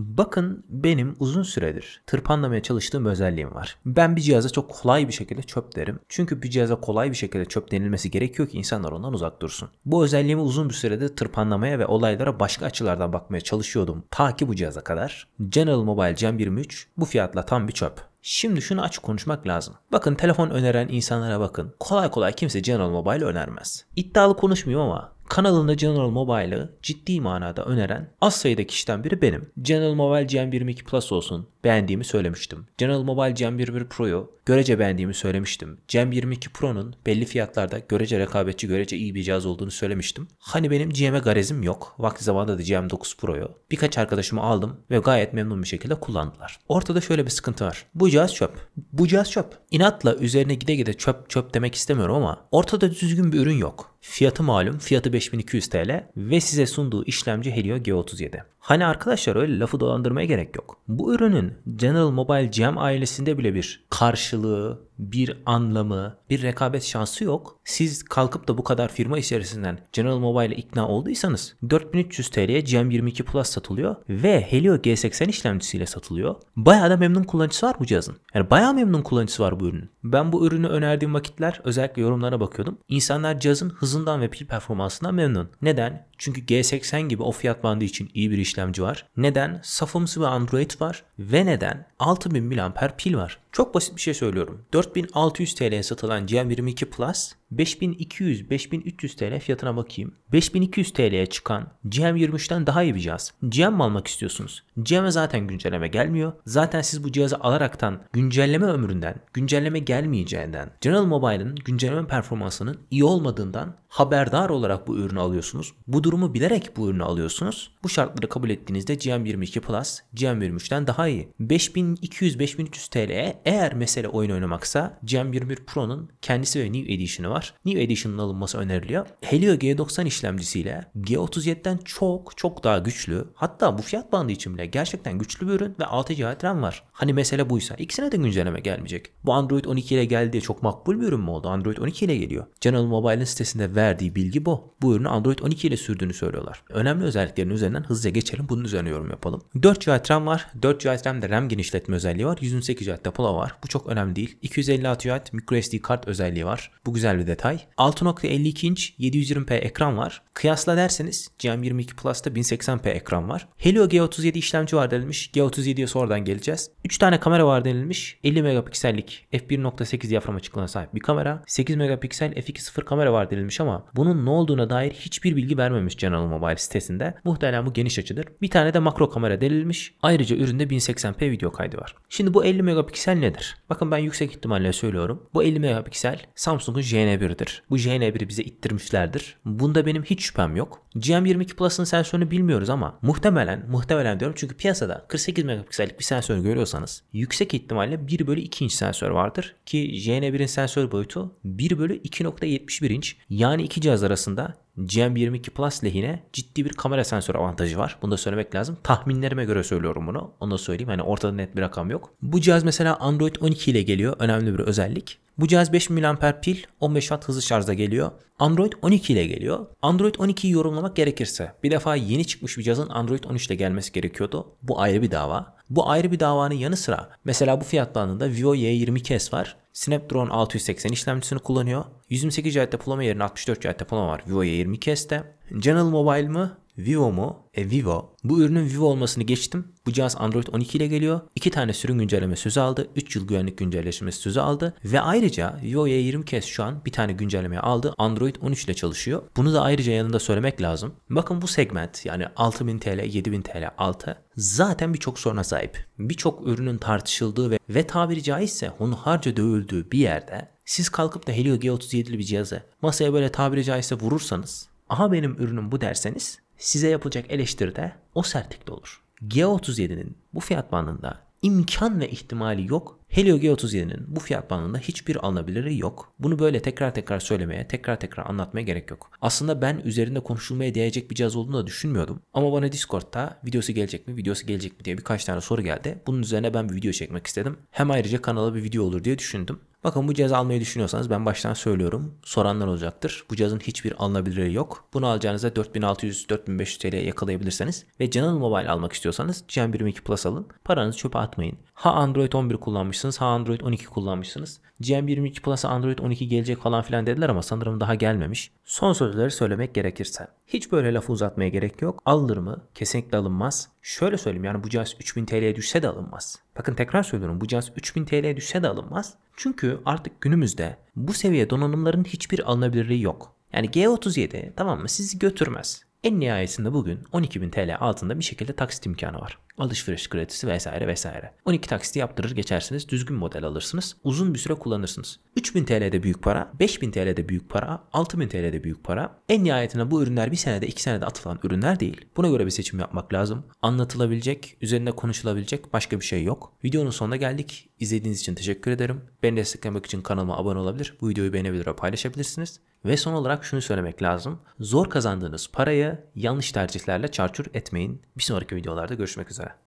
Bakın benim uzun süredir tırpanlamaya çalıştığım özelliğim var. Ben bir cihaza çok kolay bir şekilde çöp derim. Çünkü bir cihaza kolay bir şekilde çöp denilmesi gerekiyor ki insanlar ondan uzak dursun. Bu özelliğimi uzun bir sürede tırpanlamaya ve olaylara başka açılardan bakmaya çalışıyordum. Ta ki bu cihaza kadar. General Mobile Gen 23 bu fiyatla tam bir çöp. Şimdi şunu açık konuşmak lazım. Bakın telefon öneren insanlara bakın. Kolay kolay kimse General Mobile önermez. İddialı konuşmuyor ama kanalında General Mobile'ı ciddi manada öneren az sayıda kişiden biri benim. General Mobile GM22 Plus olsun, beğendiğimi söylemiştim. General Mobile Gen 11 Pro'yu görece beğendiğimi söylemiştim. Gen 22 Pro'nun belli fiyatlarda görece rekabetçi görece iyi bir cihaz olduğunu söylemiştim. Hani benim GM'e garezim yok. Vakti zamanında da GM 9 Pro'yu birkaç arkadaşımı aldım ve gayet memnun bir şekilde kullandılar. Ortada şöyle bir sıkıntı var. Bu cihaz çöp. Bu cihaz çöp. İnatla üzerine gide gide çöp çöp demek istemiyorum ama ortada düzgün bir ürün yok. Fiyatı malum. Fiyatı 5200 TL ve size sunduğu işlemci Helio G37. Hani arkadaşlar öyle lafı dolandırmaya gerek yok. Bu ürünün General Mobile GM ailesinde bile bir karşılığı, bir anlamı, bir rekabet şansı yok. Siz kalkıp da bu kadar firma içerisinden General Mobile ikna olduysanız 4300 TL'ye GM22 Plus satılıyor ve Helio G80 işlemcisiyle satılıyor. Bayağı da memnun kullanıcısı var bu cihazın. Yani bayağı memnun kullanıcısı var bu ürünün. Ben bu ürünü önerdiğim vakitler özellikle yorumlara bakıyordum. İnsanlar cihazın hızından ve pil performansından memnun. Neden? Çünkü G80 gibi o fiyat bandı için iyi bir işlemci var. Neden? Safımsı bir Android var. Ve neden? 6000 mAh pil var. Çok basit bir şey söylüyorum. 4 4600 TL'ye satılan GM22 Plus 5200-5300 TL fiyatına bakayım. 5200 TL'ye çıkan GM23'ten daha iyi bir cihaz. GM mi almak istiyorsunuz? GM'e zaten güncelleme gelmiyor. Zaten siz bu cihazı alaraktan güncelleme ömründen, güncelleme gelmeyeceğinden, General Mobile'ın güncelleme performansının iyi olmadığından haberdar olarak bu ürünü alıyorsunuz. Bu durumu bilerek bu ürünü alıyorsunuz. Bu şartları kabul ettiğinizde GM22 Plus GM23'ten daha iyi. 5200-5300 TL'ye eğer mesele oyun oynamaksa Yoksa GM21 Pro'nun kendisi ve New Edition'ı var. New Edition'ın alınması öneriliyor. Helio G90 işlemcisiyle G37'den çok çok daha güçlü. Hatta bu fiyat bandı için bile gerçekten güçlü bir ürün ve 6 GB RAM var. Hani mesele buysa ikisine de güncelleme gelmeyecek. Bu Android 12 ile geldi çok makbul bir ürün mü oldu? Android 12 ile geliyor. General Mobile'ın sitesinde verdiği bilgi bu. Bu ürünü Android 12 ile sürdüğünü söylüyorlar. Önemli özelliklerin üzerinden hızlıca geçelim. Bunun üzerine yorum yapalım. 4 GB RAM var. 4 GB RAM'de RAM genişletme özelliği var. 128 GB depolama var. Bu çok önemli değil. 200 250 ATÜAT microSD kart özelliği var. Bu güzel bir detay. 6.52 inç 720p ekran var. Kıyasla derseniz GM22 Plus'ta 1080p ekran var. Helio G37 işlemci var denilmiş. G37'ye sonradan geleceğiz. 3 tane kamera var denilmiş. 50 megapiksellik f1.8 diyafram açıklığına sahip bir kamera. 8 megapiksel f2.0 kamera var denilmiş ama bunun ne olduğuna dair hiçbir bilgi vermemiş General Mobile sitesinde. Muhtemelen bu geniş açıdır. Bir tane de makro kamera denilmiş. Ayrıca üründe 1080p video kaydı var. Şimdi bu 50 megapiksel nedir? Bakın ben yüksek ihtimal ihtimalle söylüyorum. Bu 50 megapiksel Samsung'un JN1'dir. Bu jn 1 bize ittirmişlerdir. Bunda benim hiç şüphem yok. GM22 Plus'ın sensörünü bilmiyoruz ama muhtemelen, muhtemelen diyorum çünkü piyasada 48 megapiksellik bir sensör görüyorsanız yüksek ihtimalle 1 bölü 2 inç sensör vardır. Ki JN1'in sensör boyutu 1 bölü 2.71 inç yani iki cihaz arasında GM22 Plus lehine ciddi bir kamera sensör avantajı var. Bunu da söylemek lazım. Tahminlerime göre söylüyorum bunu. Onu da söyleyeyim. Hani ortada net bir rakam yok. Bu cihaz mesela Android 12 ile geliyor. Önemli bir özellik. Bu cihaz 5 mAh pil, 15 Watt hızlı şarjda geliyor. Android 12 ile geliyor. Android 12'yi yorumlamak gerekirse bir defa yeni çıkmış bir cihazın Android 13 ile gelmesi gerekiyordu. Bu ayrı bir dava. Bu ayrı bir davanın yanı sıra mesela bu fiyatlandığında Vivo Y22s var. Snapdragon 680 işlemcisini kullanıyor. 128 GB depolama yerine 64 GB depolama var Vivo'ya 20 ste General Mobile mı? Vivo mu? E Vivo. Bu ürünün Vivo olmasını geçtim. Bu cihaz Android 12 ile geliyor. 2 tane sürüm güncelleme sözü aldı. 3 yıl güvenlik güncellemesi sözü aldı. Ve ayrıca Vivo Y20 kez şu an bir tane güncelleme aldı. Android 13 ile çalışıyor. Bunu da ayrıca yanında söylemek lazım. Bakın bu segment yani 6000 TL, 7000 TL altı zaten birçok soruna sahip. Birçok ürünün tartışıldığı ve, ve tabiri caizse hunharca dövüldüğü görüldüğü bir yerde siz kalkıp da Helio G37'li bir cihazı masaya böyle tabiri caizse vurursanız aha benim ürünüm bu derseniz size yapılacak eleştiri de o sertlikte olur. G37'nin bu fiyat bandında imkan ve ihtimali yok Helio G37'nin bu fiyat bandında hiçbir alınabiliri yok. Bunu böyle tekrar tekrar söylemeye, tekrar tekrar anlatmaya gerek yok. Aslında ben üzerinde konuşulmaya değecek bir cihaz olduğunu da düşünmüyordum. Ama bana Discord'ta videosu gelecek mi, videosu gelecek mi diye birkaç tane soru geldi. Bunun üzerine ben bir video çekmek istedim. Hem ayrıca kanala bir video olur diye düşündüm. Bakın bu cihazı almayı düşünüyorsanız ben baştan söylüyorum. Soranlar olacaktır. Bu cihazın hiçbir alınabilirliği yok. Bunu alacağınızda 4600-4500 TL yakalayabilirseniz ve Canon Mobile almak istiyorsanız Gen 22 Plus alın. Paranızı çöpe atmayın. Ha Android 11 kullanmışsınız kullanmışsınız ha Android 12 kullanmışsınız. GM22 Plus'a Android 12 gelecek falan filan dediler ama sanırım daha gelmemiş. Son sözleri söylemek gerekirse. Hiç böyle lafı uzatmaya gerek yok. Alınır mı? Kesinlikle alınmaz. Şöyle söyleyeyim yani bu cihaz 3000 TL'ye düşse de alınmaz. Bakın tekrar söylüyorum bu cihaz 3000 TL'ye düşse de alınmaz. Çünkü artık günümüzde bu seviye donanımların hiçbir alınabilirliği yok. Yani G37 tamam mı sizi götürmez. En nihayetinde bugün 12.000 TL altında bir şekilde taksit imkanı var. Alışveriş kredisi vesaire vesaire. 12 taksiti yaptırır geçersiniz, düzgün model alırsınız, uzun bir süre kullanırsınız. 3000 TL'de büyük para, 5000 TL'de büyük para, 6000 TL'de büyük para. En nihayetinde bu ürünler bir senede iki senede atılan ürünler değil. Buna göre bir seçim yapmak lazım. Anlatılabilecek, üzerinde konuşulabilecek başka bir şey yok. Videonun sonuna geldik. İzlediğiniz için teşekkür ederim. Beni desteklemek için kanalıma abone olabilir, bu videoyu beğenebilir ve paylaşabilirsiniz. Ve son olarak şunu söylemek lazım. Zor kazandığınız parayı yanlış tercihlerle çarçur etmeyin. Bir sonraki videolarda görüşmek üzere.